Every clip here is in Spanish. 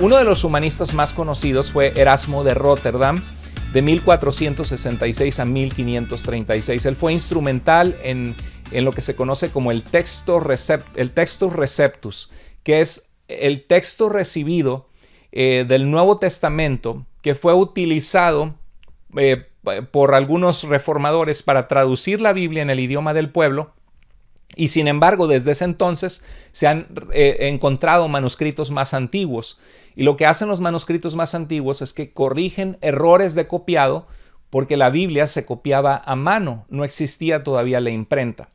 Uno de los humanistas más conocidos fue Erasmo de Rotterdam, de 1466 a 1536. Él fue instrumental en, lo que se conoce como el texto, el receptus, que es el texto recibido eh, del Nuevo Testamento que fue utilizado eh, por algunos reformadores para traducir la Biblia en el idioma del pueblo y sin embargo, desde ese entonces se han eh, encontrado manuscritos más antiguos. Y lo que hacen los manuscritos más antiguos es que corrigen errores de copiado porque la Biblia se copiaba a mano, no existía todavía la imprenta.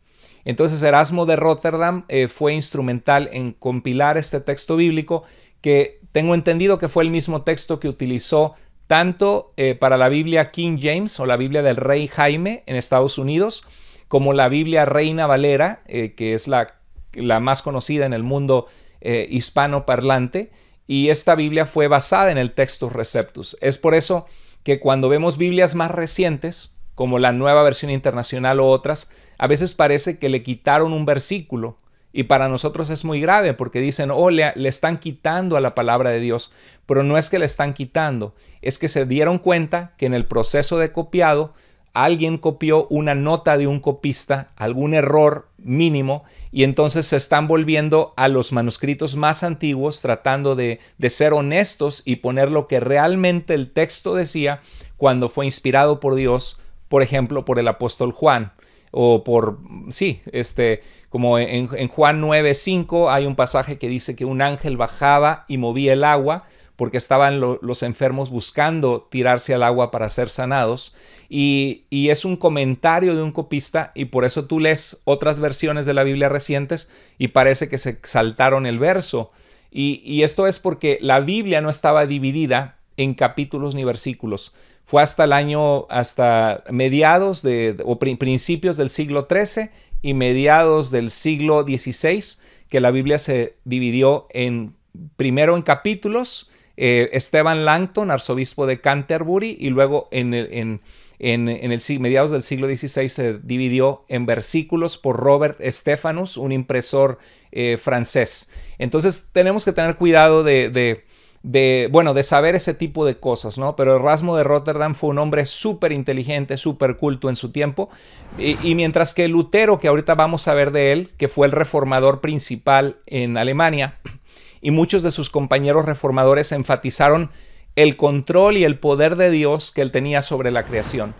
Entonces Erasmo de Rotterdam eh, fue instrumental en compilar este texto bíblico que tengo entendido que fue el mismo texto que utilizó tanto eh, para la Biblia King James o la Biblia del Rey Jaime en Estados Unidos, como la Biblia Reina Valera, eh, que es la, la, más conocida en el mundo eh, hispano parlante, y esta Biblia fue basada en el Textus Receptus. Es por eso que cuando vemos Biblias más recientes, como la nueva versión internacional o otras, a veces parece que le quitaron un versículo. Y para nosotros es muy grave porque dicen, oh, le, están quitando a la palabra de Dios. Pero no es que le están quitando, es que se dieron cuenta que en el proceso de copiado alguien copió una nota de un copista, algún error mínimo, y entonces se están volviendo a los manuscritos más antiguos, tratando de, ser honestos y poner lo que realmente el texto decía cuando fue inspirado por Dios, por ejemplo, por el apóstol Juan, o por, sí, este, como en, en Juan 9:5 hay un pasaje que dice que un ángel bajaba y movía el agua, porque estaban los enfermos buscando tirarse al agua para ser sanados. Y, es un comentario de un copista y por eso tú lees otras versiones de la Biblia recientes y parece que se saltaron el verso. Y, esto es porque la Biblia no estaba dividida en capítulos ni versículos. Fue hasta el año, hasta mediados de, o principios del siglo XIII y mediados del siglo XVI que la Biblia se dividió en primero en capítulos eh, Esteban Langton, arzobispo de Canterbury, y luego en el, mediados del siglo XVI se dividió en versículos por Robert Stephanus, un impresor eh, francés. Entonces tenemos que tener cuidado de, bueno, de saber ese tipo de cosas, ¿no? Pero Erasmo de Rotterdam fue un hombre súper inteligente, súper culto en su tiempo, y, y, mientras que Lutero, que ahorita vamos a ver de él, que fue el reformador principal en Alemania, y muchos de sus compañeros reformadores enfatizaron el control y el poder de Dios que él tenía sobre la creación.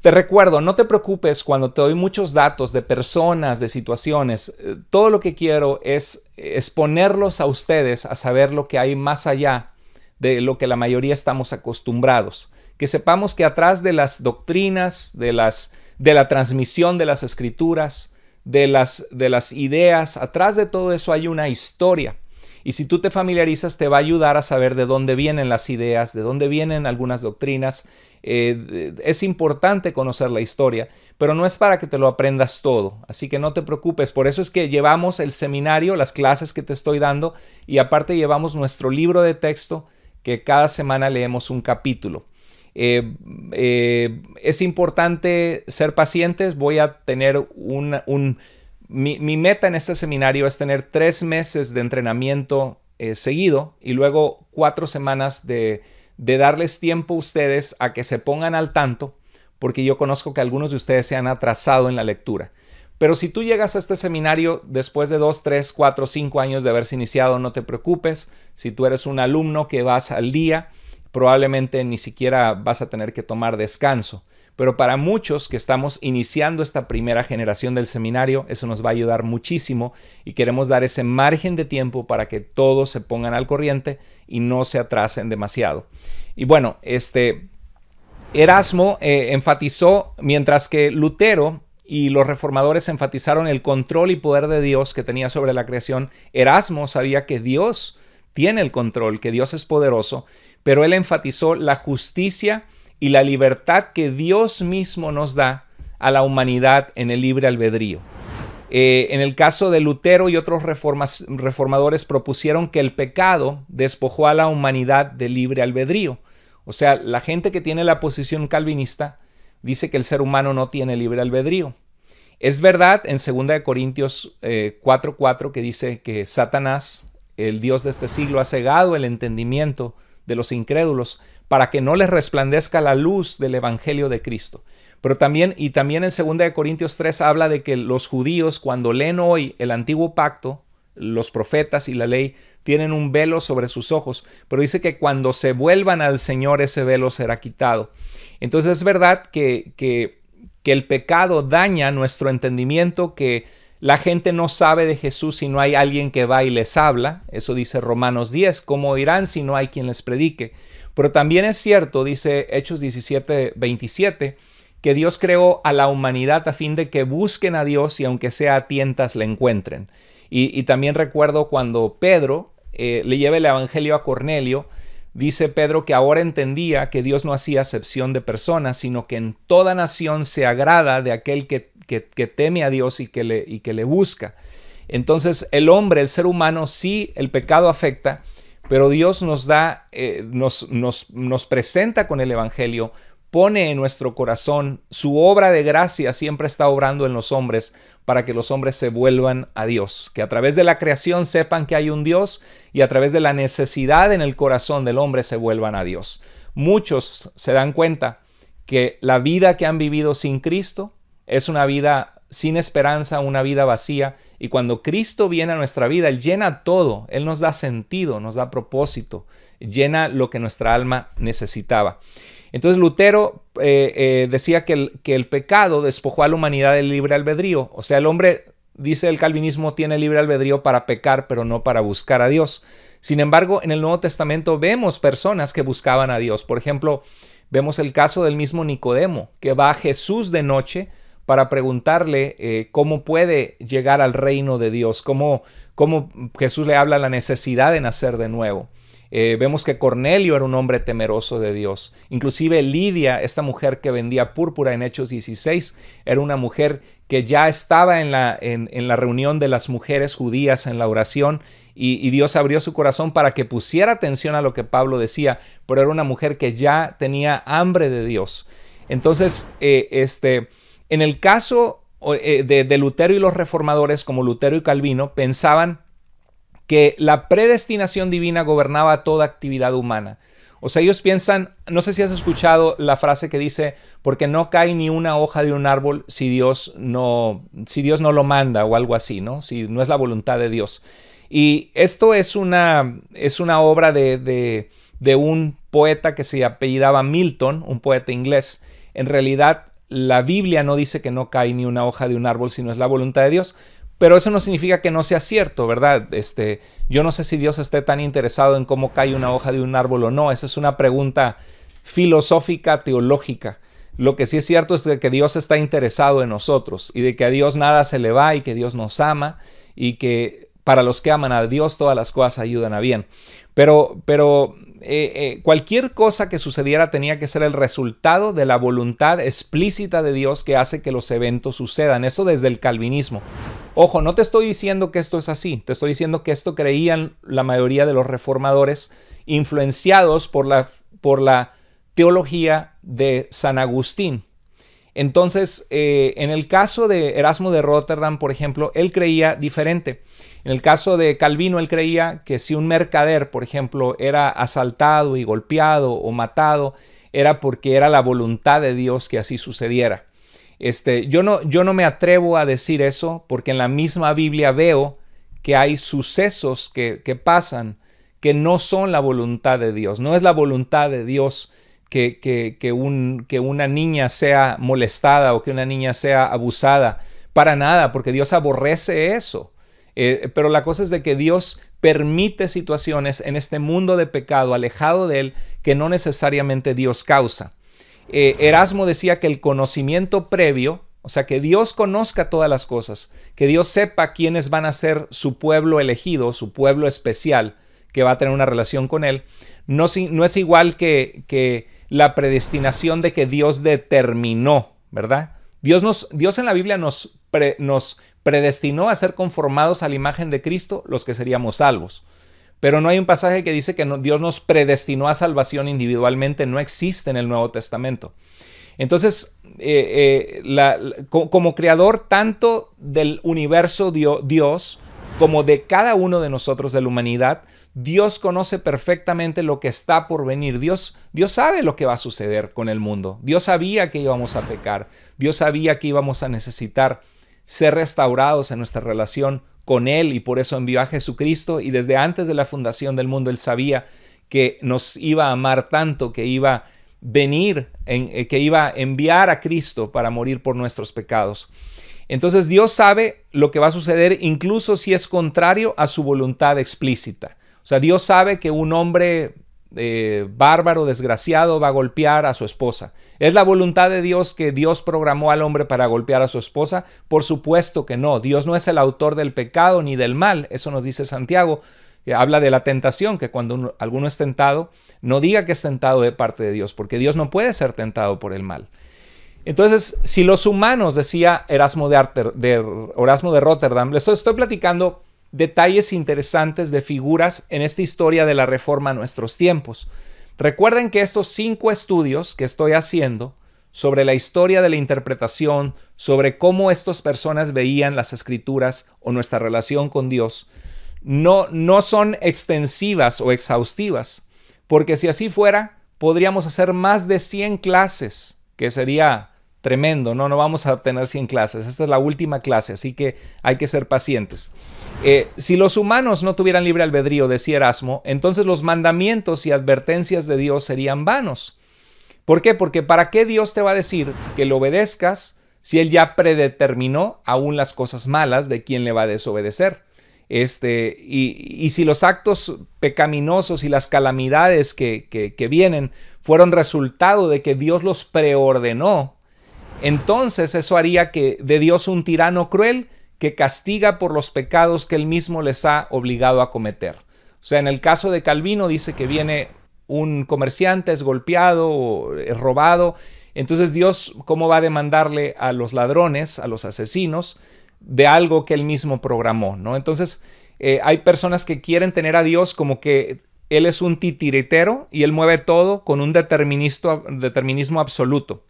Te recuerdo, no te preocupes cuando te doy muchos datos de personas, de situaciones. Eh, todo lo que quiero es exponerlos a ustedes a saber lo que hay más allá de lo que la mayoría estamos acostumbrados. Que sepamos que atrás de las doctrinas, de, las, de la transmisión de las escrituras, de las, de las ideas, atrás de todo eso hay una historia. Y si tú te familiarizas, te va a ayudar a saber de dónde vienen las ideas, de dónde vienen algunas doctrinas. Eh, es importante conocer la historia, pero no es para que te lo aprendas todo. Así que no te preocupes. Por eso es que llevamos el seminario, las clases que te estoy dando, y aparte llevamos nuestro libro de texto, que cada semana leemos un capítulo. Eh, eh, es importante ser pacientes. Voy a tener un... mi, meta en este seminario es tener tres meses de entrenamiento eh, seguido y luego cuatro semanas de, darles tiempo a ustedes a que se pongan al tanto, porque yo conozco que algunos de ustedes se han atrasado en la lectura. Pero si tú llegas a este seminario después de dos, tres, cuatro, cinco años de haberse iniciado, no te preocupes. Si tú eres un alumno que vas al día, probablemente ni siquiera vas a tener que tomar descanso. Pero para muchos que estamos iniciando esta primera generación del seminario, eso nos va a ayudar muchísimo y queremos dar ese margen de tiempo para que todos se pongan al corriente y no se atrasen demasiado. Y bueno, este Erasmo eh, enfatizó, mientras que Lutero y los reformadores enfatizaron el control y poder de Dios que tenía sobre la creación, Erasmo sabía que Dios tiene el control, que Dios es poderoso, pero él enfatizó la justicia y la libertad que Dios mismo nos da a la humanidad en el libre albedrío. Eh, en el caso de Lutero y otros reformadores propusieron que el pecado despojó a la humanidad del libre albedrío. O sea, la gente que tiene la posición calvinista dice que el ser humano no tiene libre albedrío. Es verdad en 2 Corintios 4:4 eh, que dice que Satanás, el Dios de este siglo, ha cegado el entendimiento de los incrédulos, para que no les resplandezca la luz del Evangelio de Cristo. Pero también, y también en 2 Corintios 3 habla de que los judíos, cuando leen hoy el antiguo pacto, los profetas y la ley, tienen un velo sobre sus ojos, pero dice que cuando se vuelvan al Señor ese velo será quitado. Entonces es verdad que, que, que el pecado daña nuestro entendimiento, que la gente no sabe de Jesús si no hay alguien que va y les habla. Eso dice Romanos 10. ¿Cómo irán si no hay quien les predique? Pero también es cierto, dice Hechos 17, 27, que Dios creó a la humanidad a fin de que busquen a Dios y aunque sea a tientas le encuentren. Y, también recuerdo cuando Pedro eh, le lleva el Evangelio a Cornelio, dice Pedro que ahora entendía que Dios no hacía acepción de personas, sino que en toda nación se agrada de aquel que que, teme a Dios y que, le, y que le busca. Entonces el hombre, el ser humano, sí, el pecado afecta, pero Dios nos da, eh, nos, nos presenta con el Evangelio, pone en nuestro corazón su obra de gracia, siempre está obrando en los hombres para que los hombres se vuelvan a Dios, que a través de la creación sepan que hay un Dios y a través de la necesidad en el corazón del hombre se vuelvan a Dios. Muchos se dan cuenta que la vida que han vivido sin Cristo es una vida sin esperanza, una vida vacía. Y cuando Cristo viene a nuestra vida, Él llena todo, Él nos da sentido, nos da propósito, llena lo que nuestra alma necesitaba. Entonces Lutero eh, eh, decía que el, que el pecado despojó a la humanidad del libre albedrío. O sea, el hombre, dice el calvinismo, tiene libre albedrío para pecar, pero no para buscar a Dios. Sin embargo, en el Nuevo Testamento vemos personas que buscaban a Dios. Por ejemplo, vemos el caso del mismo Nicodemo, que va a Jesús de noche para preguntarle eh, cómo puede llegar al reino de Dios, cómo, cómo Jesús le habla la necesidad de nacer de nuevo. Eh, vemos que Cornelio era un hombre temeroso de Dios. Inclusive Lidia, esta mujer que vendía púrpura en Hechos 16, era una mujer que ya estaba en la, en, la reunión de las mujeres judías en la oración y, Dios abrió su corazón para que pusiera atención a lo que Pablo decía, pero era una mujer que ya tenía hambre de Dios. Entonces, eh, este en el caso eh, de, Lutero y los reformadores, como Lutero y Calvino, pensaban que la predestinación divina gobernaba toda actividad humana. O sea, ellos piensan, no sé si has escuchado la frase que dice, porque no cae ni una hoja de un árbol si Dios no, si Dios no lo manda o algo así, ¿no? Si no es la voluntad de Dios. Y esto es una, es una obra de, de, de un poeta que se apellidaba Milton, un poeta inglés. En realidad, la Biblia no dice que no cae ni una hoja de un árbol, si no es la voluntad de Dios. Pero eso no significa que no sea cierto, ¿verdad? Este, yo no sé si Dios esté tan interesado en cómo cae una hoja de un árbol o no. Esa es una pregunta filosófica, teológica. Lo que sí es cierto es que Dios está interesado en nosotros y de que a Dios nada se le va y que Dios nos ama y que para los que aman a Dios todas las cosas ayudan a bien. Pero, pero eh, eh, cualquier cosa que sucediera tenía que ser el resultado de la voluntad explícita de Dios que hace que los eventos sucedan. Eso desde el calvinismo. Ojo, no te estoy diciendo que esto es así, te estoy diciendo que esto creían la mayoría de los reformadores influenciados por la teología de San Agustín. Entonces, eh, en el caso de Erasmo de Rotterdam, por ejemplo, él creía diferente. En el caso de Calvino, él creía que si un mercader, por ejemplo, era asaltado y golpeado o matado, era porque era la voluntad de Dios que así sucediera. Este, yo, no, yo no me atrevo a decir eso porque en la misma Biblia veo que hay sucesos que pasan que no son la voluntad de Dios. No es la voluntad de Dios que, un, que una niña sea molestada o que una niña sea abusada. Para nada, porque Dios aborrece eso. Eh, pero la cosa es de que Dios permite situaciones en este mundo de pecado, alejado de él, que no necesariamente Dios causa. Eh, Erasmo decía que el conocimiento previo, o sea, que Dios conozca todas las cosas, que Dios sepa quiénes van a ser su pueblo elegido, su pueblo especial, que va a tener una relación con él, no, no es igual que, que la predestinación de que Dios determinó, ¿verdad? Dios, nos, Dios en la Biblia nos, predestinó a ser conformados a la imagen de Cristo los que seríamos salvos. Pero no hay un pasaje que dice que Dios nos predestinó a salvación individualmente, no existe en el Nuevo Testamento. Entonces, eh, eh, como, creador tanto del universo Dios como de cada uno de nosotros de la humanidad, Dios conoce perfectamente lo que está por venir. Dios, Dios sabe lo que va a suceder con el mundo. Dios sabía que íbamos a pecar. Dios sabía que íbamos a necesitar ser restaurados en nuestra relación con Él y por eso envió a Jesucristo y desde antes de la fundación del mundo Él sabía que nos iba a amar tanto, que iba a venir, eh, que iba a enviar a Cristo para morir por nuestros pecados. Entonces Dios sabe lo que va a suceder incluso si es contrario a su voluntad explícita. O sea, Dios sabe que un hombre eh, bárbaro, desgraciado, va a golpear a su esposa. ¿Es la voluntad de Dios que Dios programó al hombre para golpear a su esposa? Por supuesto que no. Dios no es el autor del pecado ni del mal. Eso nos dice Santiago. Que habla de la tentación, que cuando alguno es tentado, no diga que es tentado de parte de Dios, porque Dios no puede ser tentado por el mal. Entonces, si los humanos, decía Erasmo de, de de Rotterdam, les estoy platicando detalles interesantes de figuras en esta historia de la reforma a nuestros tiempos. Recuerden que estos cinco estudios que estoy haciendo sobre la historia de la interpretación, sobre cómo estas personas veían las escrituras o nuestra relación con Dios, no, no son extensivas o exhaustivas, porque si así fuera, podríamos hacer más de 100 clases, que sería tremendo, no, no vamos a tener 100 clases, esta es la última clase, así que hay que ser pacientes. Eh, si los humanos no tuvieran libre albedrío, decía Erasmo, entonces los mandamientos y advertencias de Dios serían vanos. ¿Por qué? Porque ¿para qué Dios te va a decir que le obedezcas si Él ya predeterminó aún las cosas malas de quien le va a desobedecer? Este, y, si los actos pecaminosos y las calamidades que vienen fueron resultado de que Dios los preordenó, entonces eso haría que de Dios un tirano cruel que castiga por los pecados que él mismo les ha obligado a cometer. O sea, en el caso de Calvino dice que viene un comerciante, es golpeado, es eh, robado, entonces Dios, ¿cómo va a demandarle a los ladrones, a los asesinos, de algo que él mismo programó? ¿no? Entonces, eh, hay personas que quieren tener a Dios como que él es un titiritero y él mueve todo con un determinismo absoluto.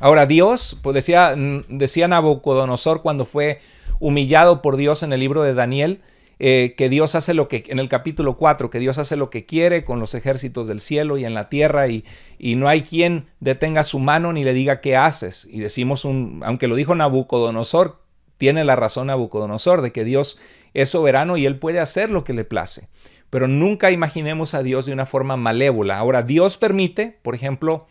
Ahora, Dios, pues mm, decía, Nabucodonosor cuando fue humillado por Dios en el libro de Daniel, eh, que Dios hace lo que, en el capítulo 4, que Dios hace lo que quiere con los ejércitos del cielo y en la tierra y, y no hay quien detenga su mano ni le diga qué haces. Y decimos, un, aunque lo dijo Nabucodonosor, tiene la razón Nabucodonosor de que Dios es soberano y él puede hacer lo que le place. Pero nunca imaginemos a Dios de una forma malévola. Ahora, Dios permite, por ejemplo,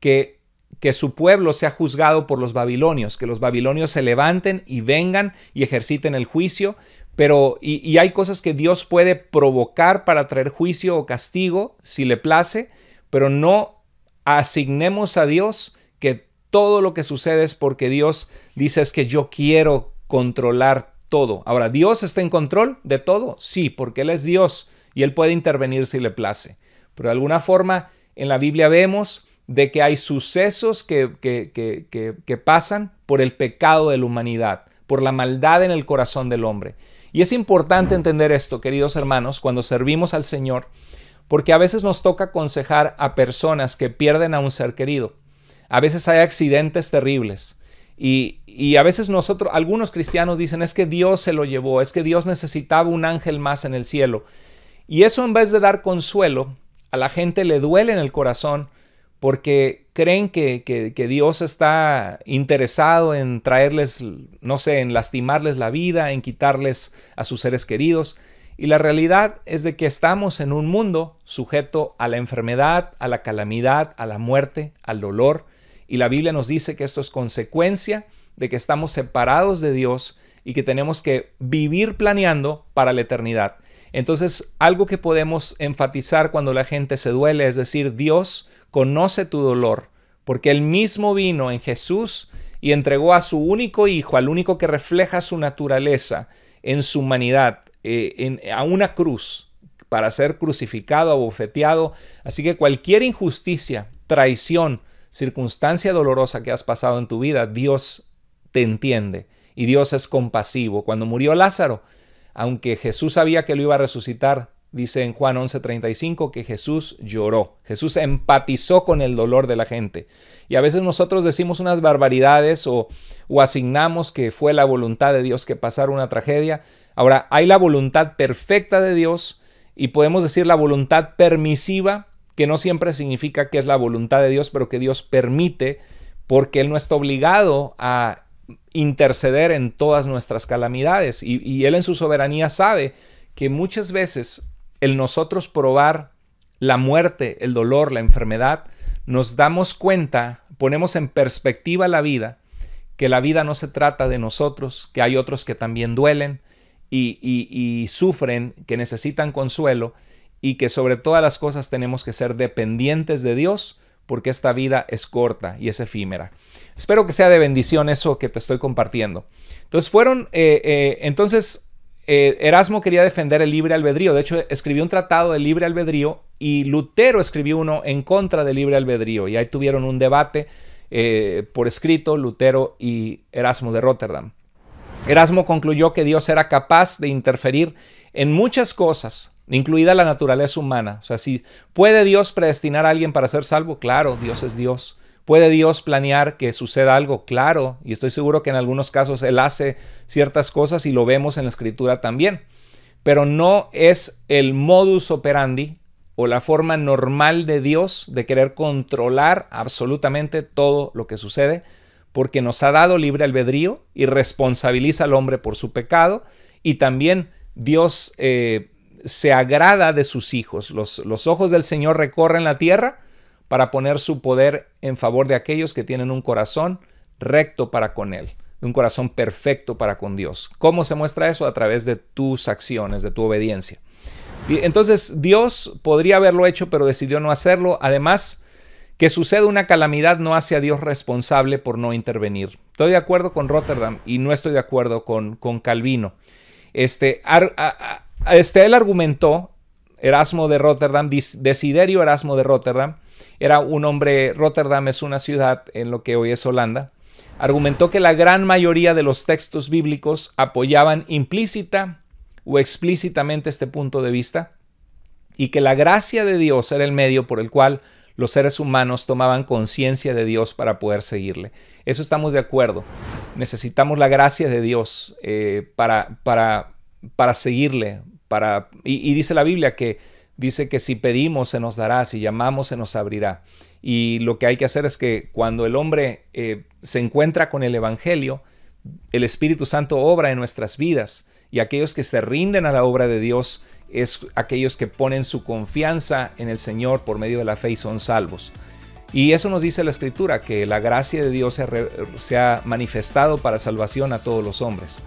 que que su pueblo sea juzgado por los babilonios, que los babilonios se levanten y vengan y ejerciten el juicio, pero y, hay cosas que Dios puede provocar para traer juicio o castigo si le place, pero no asignemos a Dios que todo lo que sucede es porque Dios dice es que yo quiero controlar todo. Ahora, ¿Dios está en control de todo? Sí, porque Él es Dios y Él puede intervenir si le place. Pero de alguna forma en la Biblia vemos de que hay sucesos que, pasan por el pecado de la humanidad, por la maldad en el corazón del hombre. Y es importante entender esto, queridos hermanos, cuando servimos al Señor, porque a veces nos toca aconsejar a personas que pierden a un ser querido. A veces hay accidentes terribles. Y, y a veces nosotros, algunos cristianos dicen, es que Dios se lo llevó, es que Dios necesitaba un ángel más en el cielo. Y eso en vez de dar consuelo, a la gente le duele en el corazón porque creen que, Dios está interesado en traerles, no sé, en lastimarles la vida, en quitarles a sus seres queridos. Y la realidad es de que estamos en un mundo sujeto a la enfermedad, a la calamidad, a la muerte, al dolor. Y la Biblia nos dice que esto es consecuencia de que estamos separados de Dios y que tenemos que vivir planeando para la eternidad. Entonces, algo que podemos enfatizar cuando la gente se duele es decir, Dios conoce tu dolor, porque Él mismo vino en Jesús y entregó a su único Hijo, al único que refleja su naturaleza en su humanidad, eh, a una cruz para ser crucificado, abofeteado. Así que cualquier injusticia, traición, circunstancia dolorosa que has pasado en tu vida, Dios te entiende y Dios es compasivo. Cuando murió Lázaro, aunque Jesús sabía que lo iba a resucitar, dice en Juan 11:35 que Jesús lloró, Jesús empatizó con el dolor de la gente. Y a veces nosotros decimos unas barbaridades o, o asignamos que fue la voluntad de Dios que pasara una tragedia. Ahora, hay la voluntad perfecta de Dios y podemos decir la voluntad permisiva, que no siempre significa que es la voluntad de Dios, pero que Dios permite porque Él no está obligado a interceder en todas nuestras calamidades. Y, Él en su soberanía sabe que muchas veces el nosotros probar la muerte, el dolor, la enfermedad, nos damos cuenta, ponemos en perspectiva la vida, que la vida no se trata de nosotros, que hay otros que también duelen y sufren, que necesitan consuelo y que sobre todas las cosas tenemos que ser dependientes de Dios porque esta vida es corta y es efímera. Espero que sea de bendición eso que te estoy compartiendo. Entonces fueron, eh, eh, entonces eh, Erasmo quería defender el libre albedrío. De hecho, escribió un tratado de libre albedrío y Lutero escribió uno en contra del libre albedrío. Y ahí tuvieron un debate por escrito Lutero y Erasmo de Rotterdam. Erasmo concluyó que Dios era capaz de interferir en muchas cosas incluida la naturaleza humana. O sea, si puede Dios predestinar a alguien para ser salvo, claro, Dios es Dios. ¿Puede Dios planear que suceda algo? Claro, y estoy seguro que en algunos casos Él hace ciertas cosas y lo vemos en la escritura también. Pero no es el modus operandi o la forma normal de Dios de querer controlar absolutamente todo lo que sucede, porque nos ha dado libre albedrío y responsabiliza al hombre por su pecado, y también Dios eh, se agrada de sus hijos. Los, ojos del Señor recorren la tierra para poner su poder en favor de aquellos que tienen un corazón recto para con Él, un corazón perfecto para con Dios. ¿Cómo se muestra eso? A través de tus acciones, de tu obediencia. Entonces Dios podría haberlo hecho, pero decidió no hacerlo. Además, que suceda una calamidad no hace a Dios responsable por no intervenir. Estoy de acuerdo con Rotterdam y no estoy de acuerdo con, con Calvino. Este, este, él argumentó, Erasmo de Rotterdam, Desiderio Erasmo de Rotterdam, era un hombre, Rotterdam es una ciudad en lo que hoy es Holanda, argumentó que la gran mayoría de los textos bíblicos apoyaban implícita o explícitamente este punto de vista y que la gracia de Dios era el medio por el cual los seres humanos tomaban conciencia de Dios para poder seguirle. Eso estamos de acuerdo. Necesitamos la gracia de Dios eh, para, para para seguirle, para, y, dice la Biblia que dice que si pedimos se nos dará, si llamamos se nos abrirá. Y lo que hay que hacer es que cuando el hombre eh, se encuentra con el Evangelio, el Espíritu Santo obra en nuestras vidas y aquellos que se rinden a la obra de Dios es aquellos que ponen su confianza en el Señor por medio de la fe y son salvos. Y eso nos dice la Escritura, que la gracia de Dios se ha manifestado para salvación a todos los hombres.